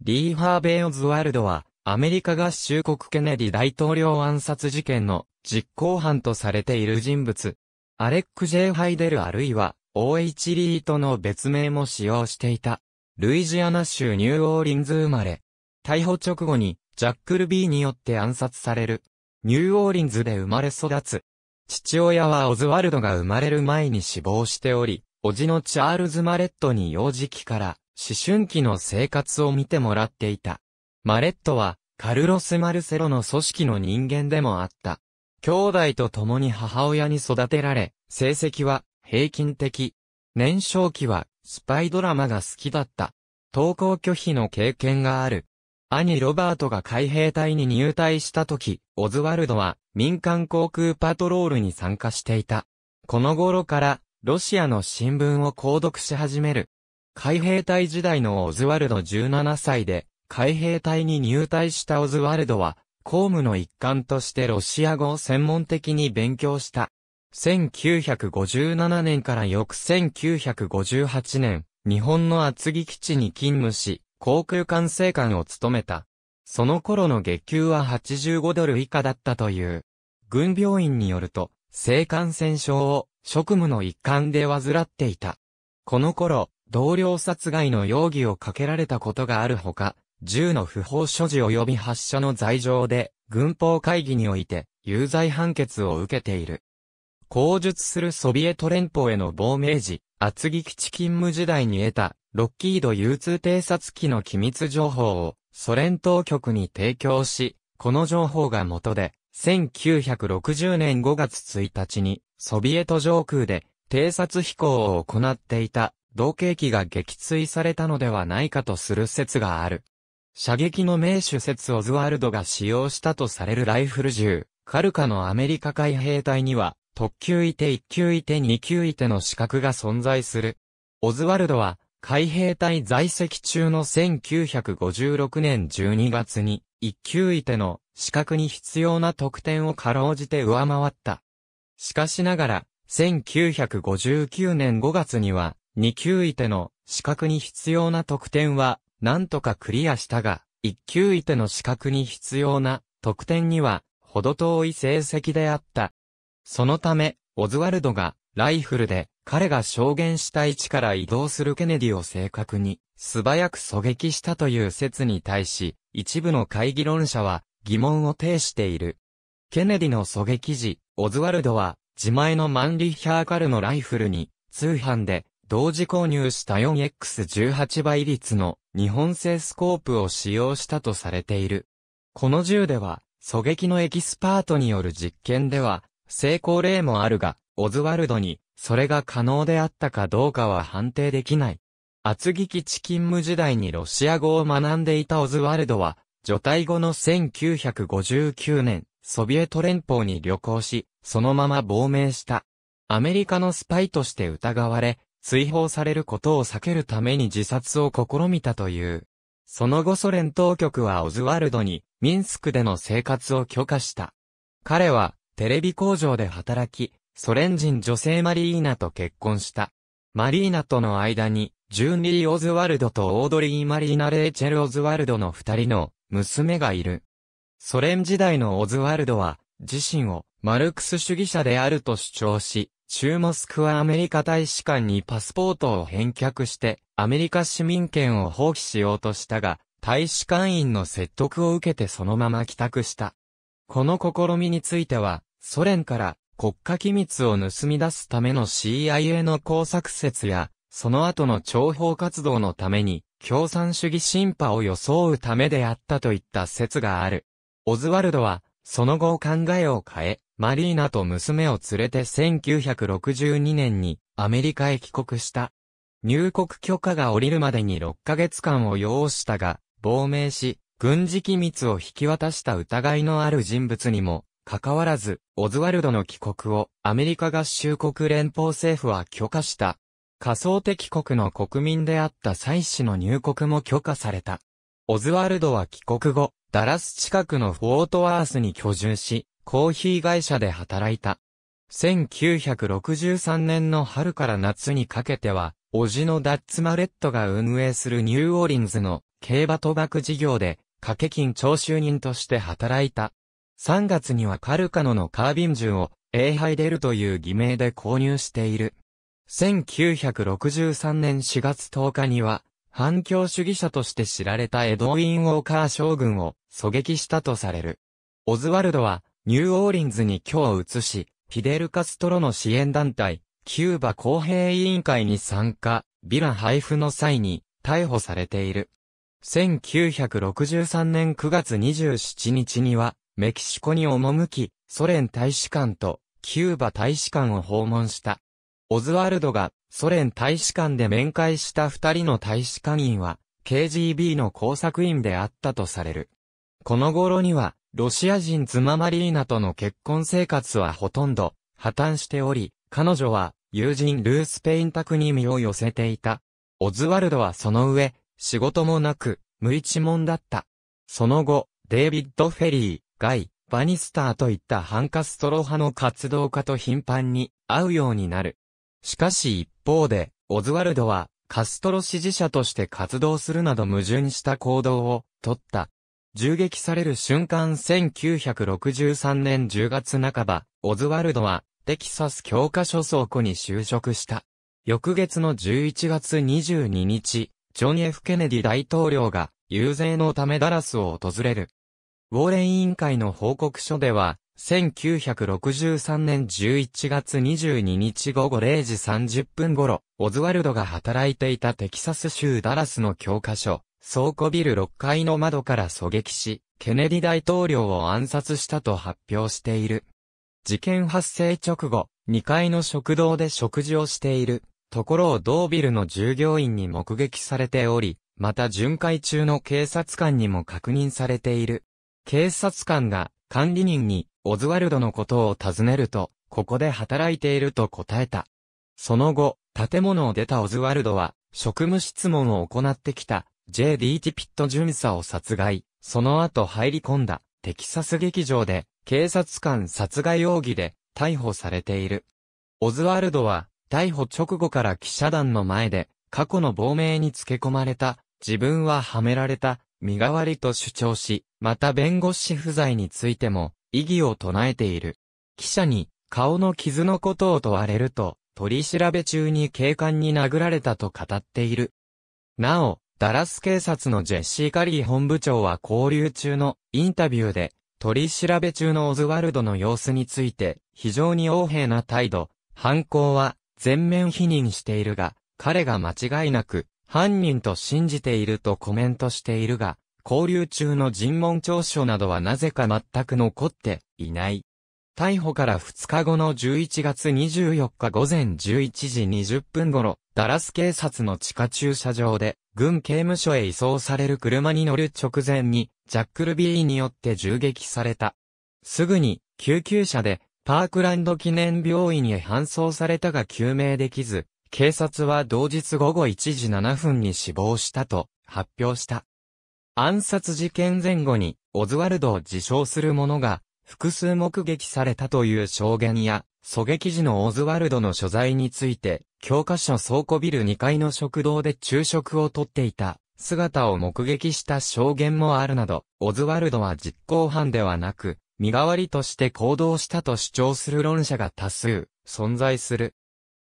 リー・ハーベイ・オズワルドは、アメリカ合衆国ケネディ大統領暗殺事件の実行犯とされている人物。アレック・ジェイ・ハイデルあるいは、OH リーとの別名も使用していた。ルイジアナ州ニューオーリンズ生まれ。逮捕直後に、ジャック・ルビーによって暗殺される。ニューオーリンズで生まれ育つ。父親はオズワルドが生まれる前に死亡しており、叔父のチャールズ・マレットに幼児期から思春期の生活を見てもらっていた。マレットは、カルロス・マルセロの組織の人間でもあった。兄弟と共に母親に育てられ、成績は平均的。年少期はスパイドラマが好きだった。登校拒否の経験がある。兄ロバートが海兵隊に入隊した時、オズワルドは民間航空パトロールに参加していた。この頃からロシアの新聞を購読し始める。海兵隊時代のオズワルド17歳で、海兵隊に入隊したオズワルドは、公務の一環としてロシア語を専門的に勉強した。1957年から翌1958年、日本の厚木基地に勤務し、航空管制官を務めた。その頃の月給は85ドル以下だったという。軍病院によると、性感染症を職務の一環で患っていた。この頃、同僚殺害の容疑をかけられたことがあるほか、銃の不法所持及び発射の罪状で、軍法会議において、有罪判決を受けている。口述するソビエト連邦への亡命時、厚木基地勤務時代に得た、ロッキード U2 偵察機の機密情報を、ソ連当局に提供し、この情報が元で、1960年5月1日に、ソビエト上空で、偵察飛行を行っていた、同型機が撃墜されたのではないかとする説がある。射撃の名手説オズワルドが使用したとされるライフル銃、カルカのアメリカ海兵隊には、特級いて1級いて2級いての資格が存在する。オズワルドは、海兵隊在籍中の1956年12月に、1級いての資格に必要な得点をかろうじて上回った。しかしながら、1959年5月には、2級位手の資格に必要な得点は、なんとかクリアしたが、1級位手の資格に必要な得点には、ほど遠い成績であった。そのため、オズワルドが、ライフルで、彼が証言した位置から移動するケネディを正確に、素早く狙撃したという説に対し、一部の会議論者は、疑問を呈している。ケネディの狙撃時、オズワルドは、自前のマンリヒャーカルのライフルに、通販で、同時購入した 4X18 倍率の日本製スコープを使用したとされている。この銃では、狙撃のエキスパートによる実験では、成功例もあるが、オズワルドに、それが可能であったかどうかは判定できない。厚木基地勤務時代にロシア語を学んでいたオズワルドは、除隊後の1959年、ソビエト連邦に旅行し、そのまま亡命した。アメリカのスパイとして疑われ、追放されることを避けるために自殺を試みたという。その後ソ連当局はオズワルドにミンスクでの生活を許可した。彼はテレビ工場で働き、ソ連人女性マリーナと結婚した。マリーナとの間に、ジューン・リー・オズワルドとオードリー・マリーナ・レイチェル・オズワルドの二人の娘がいる。ソ連時代のオズワルドは、自身をマルクス主義者であると主張し、中モスクはアメリカ大使館にパスポートを返却して、アメリカ市民権を放棄しようとしたが、大使館員の説得を受けてそのまま帰宅した。この試みについては、ソ連から国家機密を盗み出すための CIA の工作説や、その後の諜報活動のために、共産主義進判を装うためであったといった説がある。オズワルドは、その後考えを変え、マリーナと娘を連れて1962年にアメリカへ帰国した。入国許可が下りるまでに6ヶ月間を要したが、亡命し、軍事機密を引き渡した疑いのある人物にも、かかわらず、オズワルドの帰国をアメリカ合衆国連邦政府は許可した。仮想敵国の国民であった妻子の入国も許可された。オズワルドは帰国後、ダラス近くのフォートワースに居住し、コーヒー会社で働いた。1963年の春から夏にかけては、おじのダッツマレットが運営するニューオーリンズの競馬賭博事業で、掛け金徴収人として働いた。3月にはカルカノのカービンジュを、エーハイデルという偽名で購入している。1963年4月10日には、反共主義者として知られたエドウィン・ウォーカー将軍を狙撃したとされる。オズワルドは、ニューオーリンズに今日移し、フィデル・カストロの支援団体、キューバ公平委員会に参加、ビラ配布の際に逮捕されている。1963年9月27日には、メキシコに赴き、ソ連大使館とキューバ大使館を訪問した。オズワルドがソ連大使館で面会した二人の大使館員は、KGB の工作員であったとされる。この頃には、ロシア人妻マリーナとの結婚生活はほとんど破綻しており、彼女は友人ルース・ペインタクに身を寄せていた。オズワルドはその上、仕事もなく、無一文だった。その後、デイビッド・フェリー、ガイ、バニスターといったハンカストロ派の活動家と頻繁に会うようになる。しかし一方で、オズワルドはカストロ支持者として活動するなど矛盾した行動を取った。銃撃される瞬間1963年10月半ば、オズワルドはテキサス教科書倉庫に就職した。翌月の11月22日、ジョン・ F・ ケネディ大統領が遊説のためダラスを訪れる。ウォーレン委員会の報告書では、1963年11月22日午後0時30分頃、オズワルドが働いていたテキサス州ダラスの教科書、倉庫ビル6階の窓から狙撃し、ケネディ大統領を暗殺したと発表している。事件発生直後、2階の食堂で食事をしているところを同ビルの従業員に目撃されており、また巡回中の警察官にも確認されている。警察官が管理人にオズワルドのことを尋ねると、ここで働いていると答えた。その後、建物を出たオズワルドは、職務質問を行ってきた J. d ティピット巡査を殺害、その後入り込んだ、テキサス劇場で、警察官殺害容疑で、逮捕されている。オズワルドは、逮捕直後から記者団の前で、過去の亡命につけ込まれた、自分ははめられた、身代わりと主張し、また弁護士不在についても、異議を唱えている。記者に、顔の傷のことを問われると、取り調べ中に警官に殴られたと語っている。なお、ダラス警察のジェシー・カリー本部長は交流中のインタビューで、取り調べ中のオズワルドの様子について、非常に横柄な態度、犯行は全面否認しているが、彼が間違いなく犯人と信じているとコメントしているが、交流中の尋問聴取などはなぜか全く残っていない。逮捕から2日後の11月24日午前11時20分頃、ダラス警察の地下駐車場で、軍刑務所へ移送される車に乗る直前に、ジャックルビーによって銃撃された。すぐに、救急車で、パークランド記念病院へ搬送されたが救命できず、警察は同日午後1時7分に死亡したと発表した。暗殺事件前後にオズワルドを自称する者が複数目撃されたという証言や、狙撃時のオズワルドの所在について、教科書倉庫ビル2階の食堂で昼食をとっていた姿を目撃した証言もあるなど、オズワルドは実行犯ではなく、身代わりとして行動したと主張する論者が多数存在する。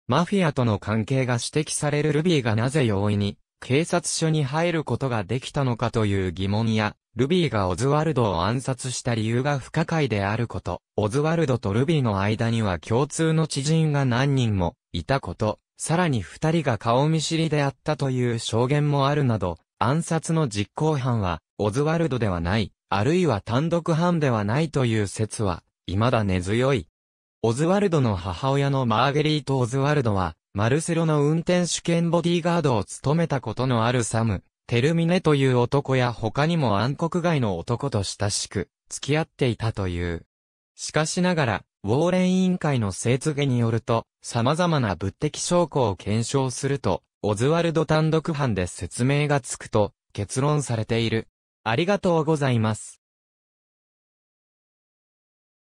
マフィアとの関係が指摘されるルビーがなぜ容易に警察署に入ることができたのかという疑問や、ルビーがオズワルドを暗殺した理由が不可解であること、オズワルドとルビーの間には共通の知人が何人もいたこと、さらに二人が顔見知りであったという証言もあるなど、暗殺の実行犯は、オズワルドではない、あるいは単独犯ではないという説は、未だ根強い。オズワルドの母親のマーゲリート・オズワルドは、マルセロの運転手兼ボディーガードを務めたことのあるサム、テルミネという男や他にも暗黒街の男と親しく付き合っていたという。しかしながら、ウォーレン委員会の聖告によると、様々な物的証拠を検証すると、オズワルド単独犯で説明がつくと、結論されている。ありがとうございます。